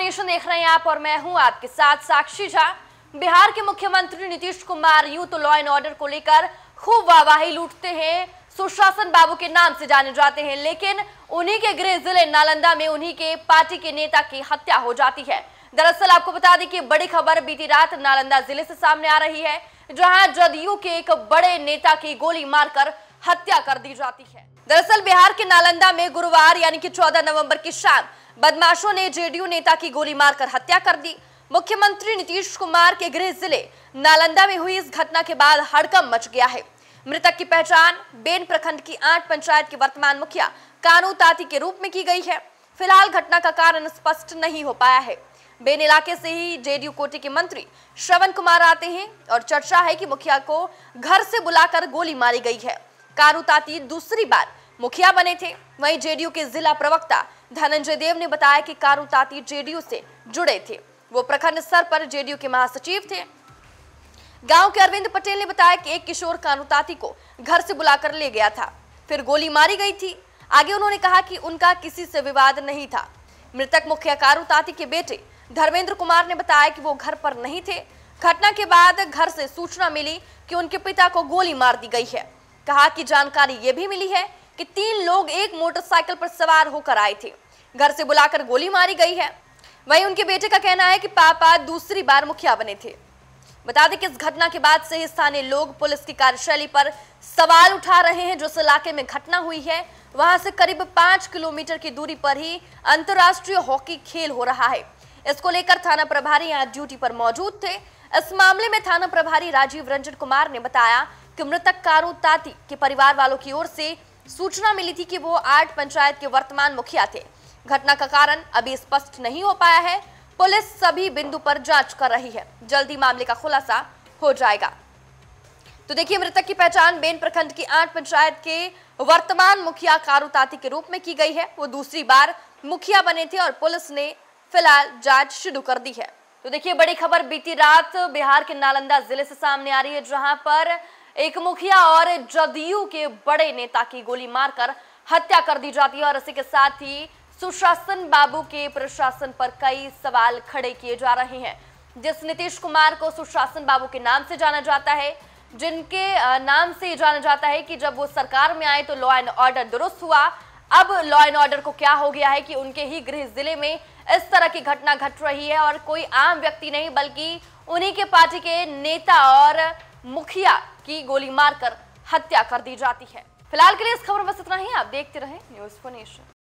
info देख रहे हैं आप और मैं हूं आपके साथ साक्षी झा बिहार के मुख्यमंत्री नीतीश कुमार यू तो लॉ एंड ऑर्डर को लेकर खूब वाहवाही लूटते हैं सुशासन बाबू के नाम से जाने जाते हैं लेकिन उन्हीं के गृह जिले नालंदा में उन्हीं के पार्टी के नेता की हत्या हो जाती है दरअसल आपको बता दें कि बड़ी खबर बीती रात नालंदा जिले से सामने आ रही है जहां जदयू के एक बड़े नेता की गोली मारकर हत्या कर दी जाती है दरअसल बिहार के नालंदा में गुरुवार यानी कि 14 नवंबर की शाम बदमाशों ने जेडीयू नेता की गोली मारकर हत्या कर दी मुख्यमंत्री नीतीश कुमार के गृह जिले नालंदा में हुई इस घटना के बाद हड़कम मच गया है मृतक की पहचान बेन प्रखंड की आठ पंचायत के वर्तमान मुखिया कानू ताती के रूप में की गई है फिलहाल घटना का कारण स्पष्ट नहीं हो पाया है बेन इलाके से ही जेडीयू कोटे के मंत्री श्रवण कुमार आते हैं और चर्चा है कि मुखिया को घर से बुलाकर गोली मारी गई है कानू ताती दूसरी बार मुखिया बने थे वहीं जेडीयू के जिला प्रवक्ता धनंजय देव ने बताया कि कारू ताती जेडीयू से जुड़े थे वो प्रखंड स्तर पर जेडीयू के महासचिव थे गांव के अरविंद पटेल ने बताया कि एक किशोर ताती को घर से बुलाकर ले गया था फिर गोली मारी गई थी आगे उन्होंने कहा कि उनका किसी से विवाद नहीं था मृतक मुखिया कारू ताती के बेटे धर्मेंद्र कुमार ने बताया कि वो घर पर नहीं थे घटना के बाद घर से सूचना मिली कि उनके पिता को गोली मार दी गई है कहा कि जानकारी ये भी मिली है कि तीन लोग एक मोटरसाइकिल पर सवार होकर आए थे घर से बुलाकर गोली मारी गई है वहीं उनके बेटे का कहना है कि पापा दूसरी बार मुखिया बने थे बता दें कि इस घटना के बाद से स्थानीय लोग पुलिस की कार्यशैली पर सवाल उठा रहे हैं जो इलाके में घटना हुई है वहां से करीब पांच किलोमीटर की दूरी पर ही अंतर्राष्ट्रीय हॉकी खेल हो रहा है इसको लेकर थाना प्रभारी यहाँ ड्यूटी पर मौजूद थे इस मामले में थाना प्रभारी राजीव रंजन कुमार ने बताया कि मृतक कारू ताती के परिवार वालों की ओर से सूचना मिली थी कि वो आठ पंचायत के वर्तमान मुखिया थे घटना का कारण अभी स्पष्ट नहीं हो पाया है पुलिस सभी बिंदु पर जांच कर रही है जल्दी मामले का खुलासा हो जाएगा तो देखिए मृतक की पहचान बेन प्रखंड की आठ पंचायत के वर्तमान मुखिया कारू ताती के रूप में की गई है वो दूसरी बार मुखिया बने थे और पुलिस ने फिलहाल जांच शुरू कर दी है तो देखिए बड़ी खबर बीती रात बिहार के नालंदा जिले से सामने आ रही है जहां पर एक मुखिया और जदयू के बड़े नेता की गोली मारकर हत्या कर दी जाती है और इसी के साथ ही सुशासन बाबू के प्रशासन पर कई सवाल खड़े किए जा रहे हैं जिस नीतीश कुमार को सुशासन बाबू के नाम से जाना जाता है जिनके नाम से जाना जाता है कि जब वो सरकार में आए तो लॉ एंड ऑर्डर दुरुस्त हुआ अब लॉ एंड ऑर्डर को क्या हो गया है कि उनके ही गृह जिले में इस तरह की घटना घट रही है और कोई आम व्यक्ति नहीं बल्कि उन्हीं के पार्टी के नेता और मुखिया की गोली मारकर हत्या कर दी जाती है फिलहाल के लिए इस खबर बस इतना ही आप देखते रहे न्यूज फोनेशन